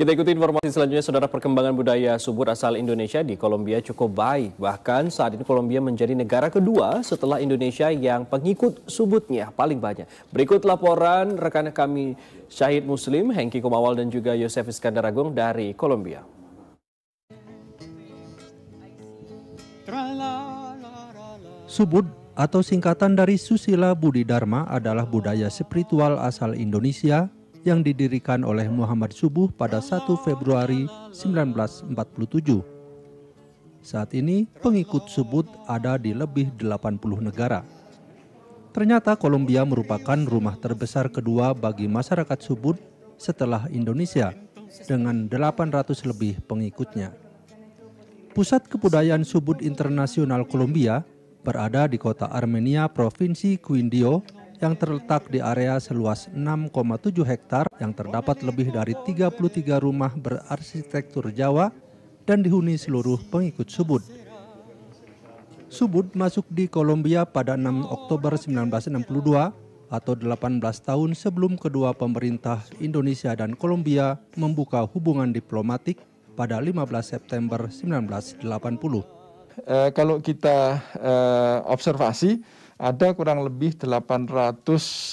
Kita ikuti informasi selanjutnya, saudara perkembangan budaya subur asal Indonesia di Kolombia cukup baik. Bahkan saat ini Kolombia menjadi negara kedua setelah Indonesia yang pengikut subutnya paling banyak. Berikut laporan rekan kami Syahid Muslim, Hengki Komawal dan juga Yosef Iskandar Agung dari Kolombia. Subud atau singkatan dari Susila Budi Dharma adalah budaya spiritual asal Indonesia yang didirikan oleh Muhammad Subuh pada 1 Februari 1947. Saat ini pengikut Subut ada di lebih 80 negara. Ternyata Kolombia merupakan rumah terbesar kedua bagi masyarakat Subut setelah Indonesia dengan 800 lebih pengikutnya. Pusat Kebudayaan Subut Internasional Kolombia berada di kota Armenia, Provinsi Quindio, yang terletak di area seluas 6,7 hektar yang terdapat lebih dari 33 rumah berarsitektur Jawa dan dihuni seluruh pengikut Subud. Subud masuk di Kolombia pada 6 Oktober 1962 atau 18 tahun sebelum kedua pemerintah Indonesia dan Kolombia membuka hubungan diplomatik pada 15 September 1980. Uh, eh, kalau kita uh, observasi, ada kurang lebih 800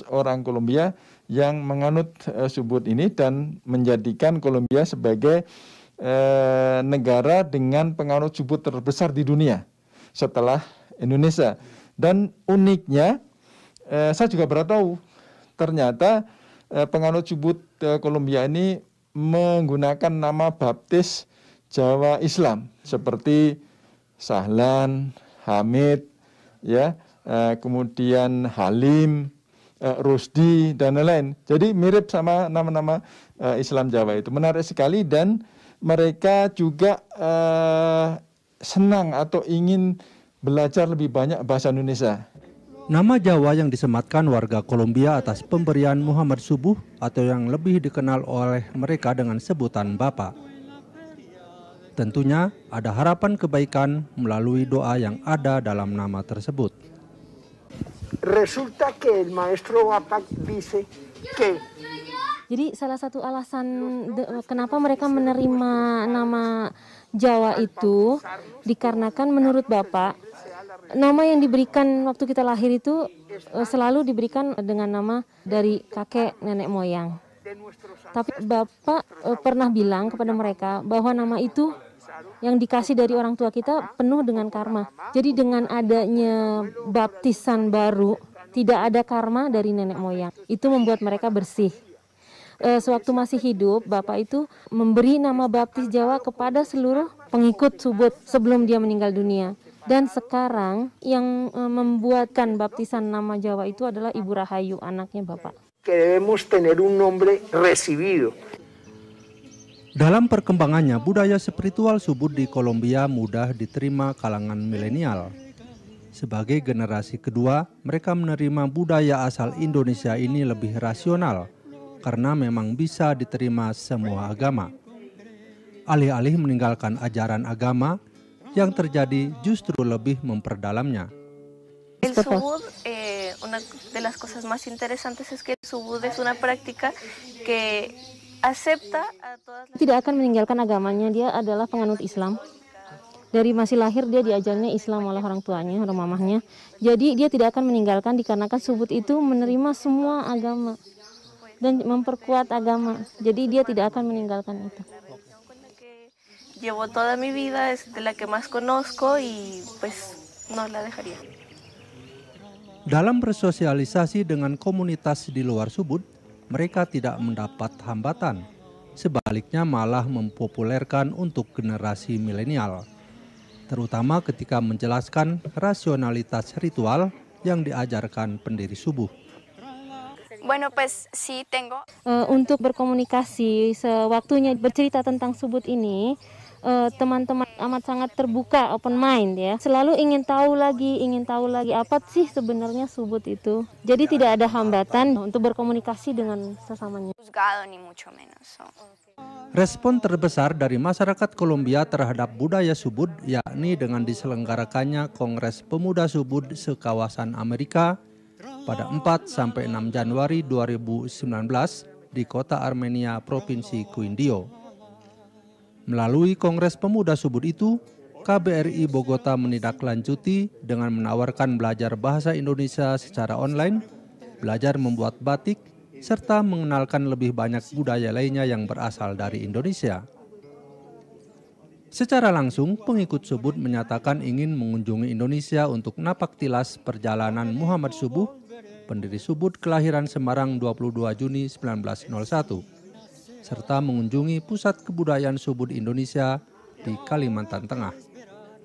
orang Kolombia yang menganut uh, subut ini dan menjadikan Kolombia sebagai uh, negara dengan penganut subut terbesar di dunia setelah Indonesia. Dan uniknya uh, saya juga baru tahu ternyata uh, penganut subut uh, Kolombia ini menggunakan nama baptis Jawa Islam seperti Sahlan, Hamid ya Eh, kemudian Halim, eh, Rusdi dan lain-lain. Jadi mirip sama nama-nama eh, Islam Jawa itu. Menarik sekali dan mereka juga senang atau ingin belajar lebih banyak bahasa Indonesia. Nama Jawa yang disematkan warga Kolombia atas pemberian Muhammad Subuh atau yang lebih dikenal oleh mereka dengan sebutan Bapak. Tentunya ada harapan kebaikan melalui doa yang ada dalam nama tersebut. Resulta que el maestro Bapak dice que jadi salah satu alasan de, kenapa mereka menerima nama Jawa itu dikarenakan menurut Bapak nama yang diberikan waktu kita lahir itu eh, selalu diberikan dengan nama dari kakek nenek moyang. Tapi Bapak eh, pernah bilang kepada mereka bahwa nama itu yang dikasih dari orang tua kita penuh dengan karma. Jadi dengan adanya baptisan baru, tidak ada karma dari nenek moyang. Itu membuat mereka bersih. E, sewaktu masih hidup, Bapak itu memberi nama baptis Jawa kepada seluruh pengikut subut sebelum dia meninggal dunia. Dan sekarang yang e, membuatkan baptisan nama Jawa itu adalah Ibu Rahayu, anaknya Bapak. Dalam perkembangannya, budaya spiritual subur di Kolombia mudah diterima kalangan milenial. Sebagai generasi kedua, mereka menerima budaya asal Indonesia ini lebih rasional karena memang bisa diterima semua agama. Alih-alih meninggalkan ajaran agama, yang terjadi justru lebih memperdalamnya. El subud, eh, una de las cosas más interesantes es que el subud es una práctica que tidak akan meninggalkan agamanya dia adalah penganut Islam dari masih lahir dia diajarnya Islam oleh orang tuanya orang mamahnya jadi dia tidak akan meninggalkan dikarenakan subut itu menerima semua agama dan memperkuat agama jadi dia tidak akan meninggalkan itu Llevo toda mi vida, es de la que más conozco y pues no la dejaría. Dalam bersosialisasi dengan komunitas di luar Subud, mereka tidak mendapat hambatan. Sebaliknya malah mempopulerkan untuk generasi milenial. Terutama ketika menjelaskan rasionalitas ritual yang diajarkan pendiri subuh. Bueno, pues si tengo. Eh, untuk berkomunikasi sewaktunya bercerita tentang subut ini, Eh, teman-teman uh, amat sangat terbuka open mind ya selalu ingin tahu lagi ingin tahu lagi apa sih sebenarnya subut itu jadi tidak ada hambatan untuk berkomunikasi dengan sesamanya Respon terbesar dari masyarakat Kolombia terhadap budaya subut yakni dengan diselenggarakannya Kongres Pemuda Subut sekawasan Amerika pada 4 sampai 6 Januari 2019 di kota Armenia, Provinsi Quindio. Melalui Kongres Pemuda Subud itu, KBRI Bogota menindaklanjuti dengan menawarkan belajar bahasa Indonesia secara online, belajar membuat batik, serta mengenalkan lebih banyak budaya lainnya yang berasal dari Indonesia. Secara langsung, pengikut Subud menyatakan ingin mengunjungi Indonesia untuk napak tilas perjalanan Muhammad Subuh, pendiri Subud kelahiran Semarang 22 Juni 1901 serta mengunjungi Pusat Kebudayaan Subud Indonesia di Kalimantan Tengah.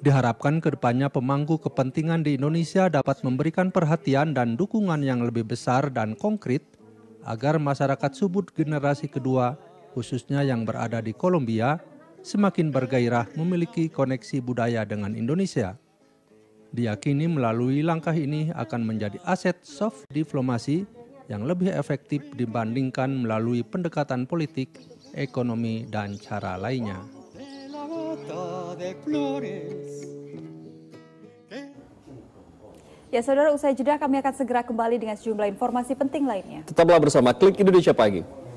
Diharapkan kedepannya pemangku kepentingan di Indonesia dapat memberikan perhatian dan dukungan yang lebih besar dan konkret agar masyarakat Subud generasi kedua, khususnya yang berada di Kolombia, semakin bergairah memiliki koneksi budaya dengan Indonesia. Diakini melalui langkah ini akan menjadi aset soft diplomasi yang lebih efektif dibandingkan melalui pendekatan politik, ekonomi, dan cara lainnya. Ya saudara, usai jeda kami akan segera kembali dengan sejumlah informasi penting lainnya. Tetaplah bersama Klik Indonesia Pagi.